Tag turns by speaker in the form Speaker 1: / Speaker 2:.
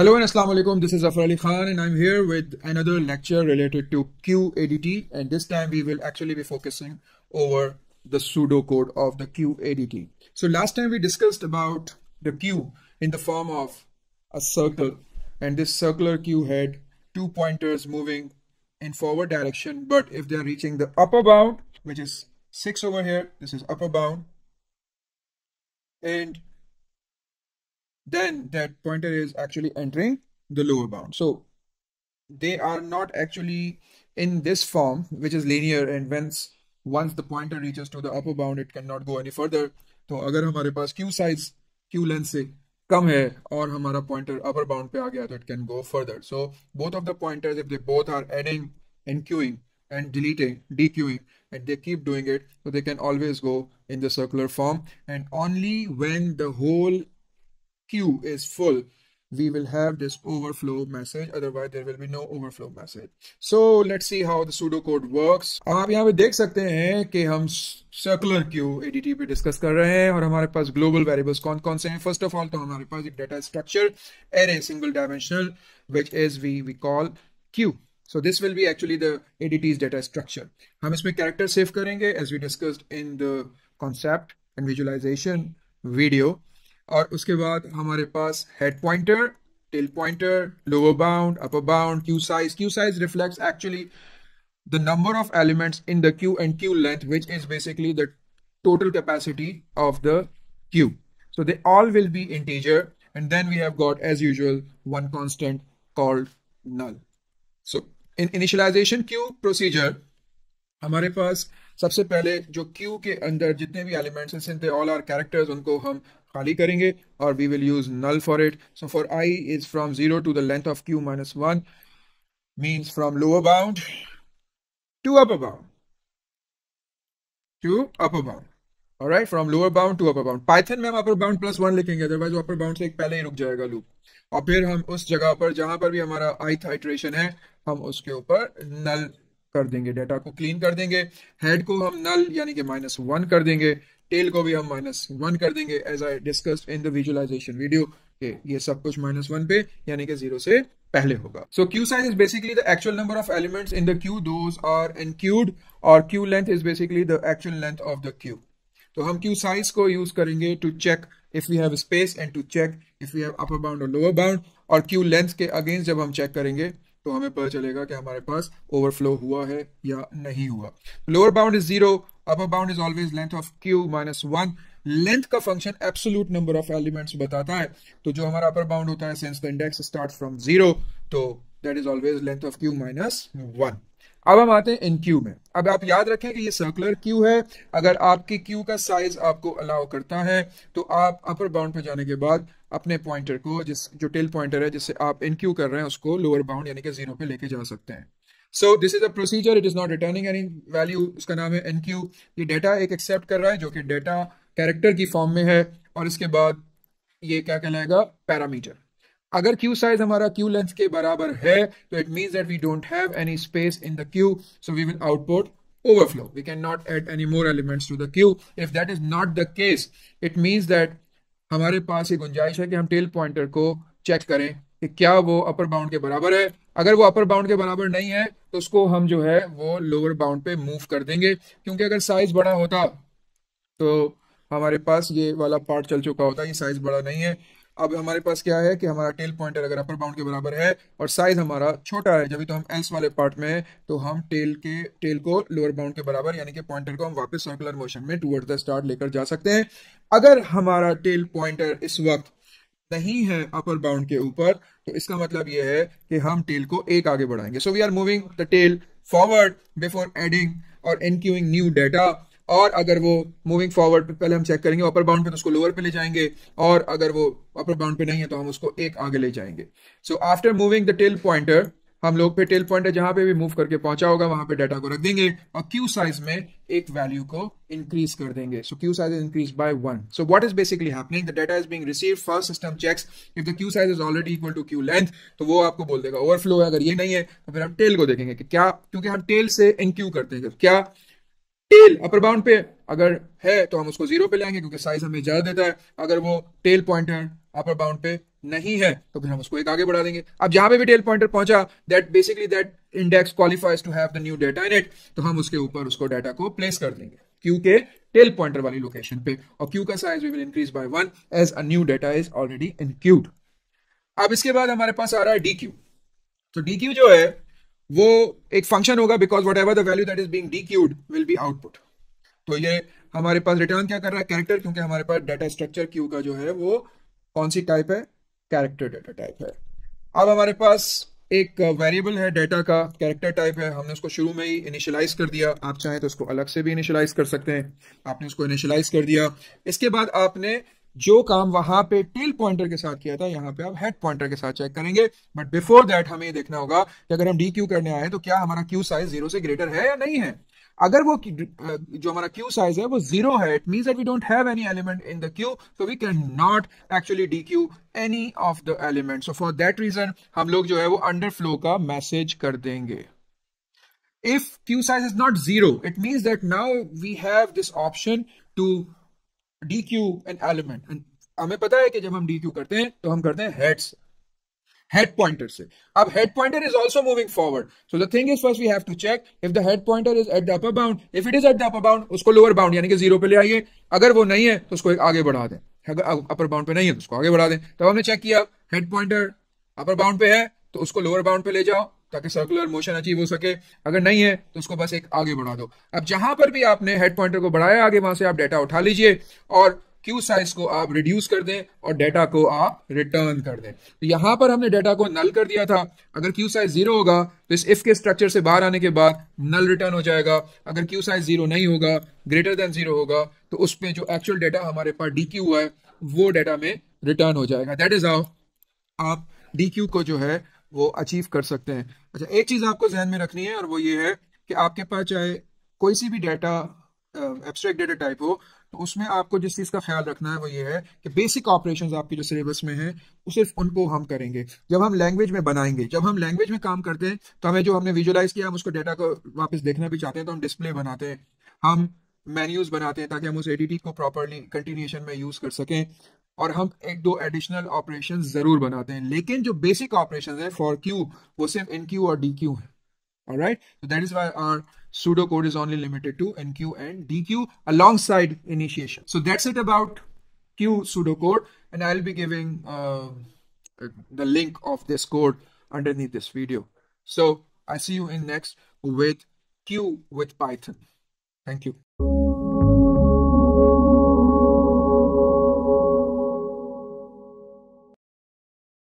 Speaker 1: Hello and Assalamu alaikum. This is Zafar Ali Khan and I'm here with another lecture related to QADT and this time we will actually be focusing over the pseudocode of the QADT. So last time we discussed about the Q in the form of a circle and this circular Q had two pointers moving in forward direction but if they are reaching the upper bound which is 6 over here this is upper bound and then that pointer is actually entering the lower bound. So they are not actually in this form, which is linear and once once the pointer reaches to the upper bound, it cannot go any further. So अगर हमारे पास q size q length से कम है और हमारा pointer upper bound pe गया तो it can go further. So both of the pointers, if they both are adding and queuing and deleting, dequeuing, and they keep doing it, so they can always go in the circular form. And only when the whole queue is full, we will have this overflow message otherwise there will be no overflow message so let's see how the pseudo code works आप यहाँ पे देख सकते हैं कि हम circular queue ADT पे discuss कर रहे हैं और हमारे पास ग्लोबल वेरिएबल्स कौन कौन से First of all, तो हमारे पास एक data structure array single dimensional, which is we we call queue. So this will be actually the ADT's data structure. हम इसमें character save करेंगे as we discussed in the concept and visualization video. और उसके बाद हमारे पास head pointer tail pointer lower bound upper bound queue size queue size reflect actually the number of elements in the queue and queue length which is basically the total capacity of the queue so they all will be integer and then we have got as usual one constant called null so in initialization queue procedure हमारे पास सबसे पहले जो Q के अंदर जितने भी elements हैं सिंथे ऑल आर कैरेक्टर्स उनको हम खाली करेंगे और we will use null for it so for i is from zero to the length of queue minus one means from lower bound to upper bound to upper bound और right from lower bound to upper bound Python में हम upper bound plus one लिखेंगे otherwise upper bound से एक पहले ही रुक जाएगा loop और फिर हम उस जगह पर जहां पर भी हमारा आई था है हम उसके ऊपर नल कर देंगे डेटा को क्लीन कर देंगे हेड को हम नल यानी कि माइनस वन कर देंगे टेल को भी हम माइनस वन कर देंगे as I discuss in the visualization video कि ये सब कुछ माइनस वन पे यानी कि जीरो से पहले होगा so queue size is basically the actual number of elements in the queue those are queued और queue length is basically the actual length of the queue तो हम क्यू साइज को यूज करेंगे to check if we have space and to check if we have upper bound और lower bound और queue length के against जब हम check करेंगे तो हमें पता चलेगा कि हमारे पास ओवरफ्लो हुआ है या नहीं हुआ lower bound is zero upper bound is always length of queue minus one length का function absolute number of elements बताता है तो जो हमारा अपर बाउंड होता है since the index start from zero तो that is always length of queue minus one अब हम आते हैं इन क्यू में अब आप याद रखें कि ये सर्कुलर क्यू है अगर आपकी क्यू का साइज आपको अलाउ करता है तो आप अपर बाउंड पर जाने के बाद अपने पॉइंटर को जिस जो टेल पॉइंटर है जिससे आप इन क्यू कर रहे हैं उसको लोअर बाउंड यानी कि जीरो पे लेके जा सकते हैं so this is a procedure it is not returning any value उसका नाम है एन क्यू ये डेटा एक एक्सेप्ट कर रहा है जो कि डेटा कैरेक्टर की फॉर्म में है और इसके बाद ये क्या कहलाएगा पैरामीटर अगर क्यू साइज हमारा क्यू लेंथ के बराबर है तो it mean that we don't have any space in the queue so we will output we can not add any more elements to the queue if that is not the case it means that हमारे पास ये गुंजाइश है कि हम tell pointer को check करें कि क्या वो अपर बाउंड के बराबर है अगर वो अपर बाउंड के बराबर नहीं है तो उसको हम जो है वो लोअर बाउंड पे मूव कर देंगे क्योंकि अगर साइज बड़ा होता तो हमारे पास ये वाला पार्ट चल चुका होता ये साइज बड़ा नहीं है अब हमारे पास क्या है कि हमारा टेल पॉइंटर अगर अपर बाउंड के बराबर है और साइज हमारा छोटा है जब तो हम एल्स वाले पार्ट में है तो हम टेल के टेल को लोअर बाउंड के बराबर यानी कि पॉइंटर को हम वापस सर्कुलर मोशन में टूवर्ड द स्टार्ट लेकर जा सकते हैं अगर हमारा टेल पॉइंटर इस वक्त नहीं है अपर बाउंड के ऊपर तो इसका मतलब यह है कि हम टेल को एक आगे बढ़ाएंगे so we are moving the tail forward before adding और एनक्यूइंग न्यू डेटा और अगर वो मूविंग फॉरवर्ड पे पहले हम चेक करेंगे अपर बाउंड पे तो उसको लोअर पे ले जाएंगे और अगर वो अपर बाउंड पे नहीं है तो हम उसको एक आगे ले जाएंगे so after moving the tail pointer हम लोग पे टेल पॉइंटर जहां पे भी मूव करके पहुंचा होगा वहां पे डाटा को रख देंगे और क्यू साइज में एक वैल्यू को इंक्रीज कर देंगे so queue size is increase by one so what is basically happening the data is being receive first system checks if the queue size is already equal to queue length तो वो आपको बोल देगा overflow है अगर ये नहीं है तो फिर हम टेल को देखेंगे कि क्या क्योंकि हम टेल से इनक्यू करते हैं क्या टेल अपर बाउंड पे अगर है तो हम उसको जीरो पे लाएंगे क्योंकि साइज हमें ज्यादा देता है अगर वो टेल पॉइंटर अपर बाउंड पे नहीं है तो फिर हम उसको एक आगे बढ़ा देंगे अब जहां पे भी टेल पॉइंटर पहुंचा that basically that index qualifies to have the new data in it तो हम उसके ऊपर उसको डेटा को प्लेस कर देंगे क्योंकि टेल पॉइंटर वाली लोकेशन पे और क्यू का size we will increase by one as a new data is already enqueued अब इसके बाद हमारे पास आ रहा है डी क्यू तो डी क्यू जो है वो एक फंक्शन होगा because whatever the value that is being dequeued will be output तो ये हमारे पास रिटर्न क्या कर रहा है कैरेक्टर क्योंकि हमारे पास डाटा स्ट्रक्चर क्यू का जो है वो कौन सी टाइप है कैरेक्टर डाटा टाइप है अब हमारे पास एक वेरिएबल है डाटा का कैरेक्टर टाइप है हमने उसको शुरू में ही इनिशियलाइज कर दिया आप चाहें तो उसको अलग से भी इनिशियलाइज कर सकते हैं आपने उसको इनिशियलाइज कर दिया इसके बाद आपने जो काम वहां पे टेल पॉइंटर के साथ किया था यहाँ पे आप हेड पॉइंटर के साथ चेक करेंगे बट बिफोर दैट हमें ये देखना होगा कि अगर हम डी क्यू करने आए तो क्या हमारा क्यू साइज जीरो से ग्रेटर है या नहीं है अगर वो जो हमारा क्यू साइज है वो जीरो है it mean that we don't have any element in the queue so we can not actually dequeue any of the element so for that reason हम लोग जो है वो अंडर फ्लो का message कर देंगे if queue size is not zero it mean that now we have this option to dequeue an element हमें पता है कि जब हम डी क्यू करते हैं तो हम करते हैं हेड से head pointer से अब head pointer is also moving forward so the thing is first we have to check if the head pointer is at the upper bound if it is at the upper bound उसको lower bound यानी कि zero पे ले आइए अगर वो नहीं है तो उसको एक आगे बढ़ा दें अगर अपर बाउंड पे नहीं है तो उसको आगे बढ़ा दें तब हमने चेक किया हेड पॉइंटर अपर बाउंड पे है तो उसको लोअर बाउंड पे ले जाओ ताकि सर्कुलर मोशन अचीव हो सके अगर नहीं है तो उसको बस एक आगे बढ़ा दो अब जहां पर भी आपने हेड पॉइंटर को बढ़ाया आगे वहां से आप डेटा उठा लीजिए और क्यू साइज को आप रिड्यूस कर दें और डेटा को आप रिटर्न कर दें तो यहां पर हमने डेटा को नल कर दिया था अगर क्यू साइज जीरो होगा तो इस इफ के स्ट्रक्चर से बाहर आने के बाद नल रिटर्न हो जाएगा अगर क्यू साइज जीरो नहीं होगा ग्रेटर देन जीरो होगा तो उसमें जो एक्चुअल डेटा हमारे पास डी क्यू है वो डेटा में रिटर्न हो जाएगा दैट इज हाउ आप डी क्यू को जो है वो अचीव कर सकते हैं अच्छा एक चीज़ आपको जहन में रखनी है और वो ये है कि आपके पास चाहे कोई सी भी डाटा एब्स्ट्रैक्ट डेटा टाइप हो तो उसमें आपको जिस चीज़ का ख्याल रखना है वो ये है कि बेसिक ऑपरेशन आपके जो सिलेबस में है वो सिर्फ उनको हम करेंगे जब हम लैंग्वेज में बनाएंगे जब हम लैंग्वेज में काम करते हैं तो हमें जो हमने विजुअलाइज किया हम उसको डेटा को वापस देखना भी चाहते हैं तो हम डिस्प्ले बनाते हैं हम मेन्यूज बनाते हैं ताकि हम उस एडीटी को प्रॉपरली कंटिन्यूशन में यूज़ कर सकें और हम एक दो एडिशनल ऑपरेशन जरूर बनाते हैं लेकिन जो बेसिक ऑपरेशन है फॉर क्यू वो सिर्फ इन क्यू और डी क्यू है right that is why our pseudo code is only limited to enqueue and dequeue alongside initiation so that's it about queue pseudo code and I will be giving the link of this code underneath this video so I see you in next with queue with Python thank you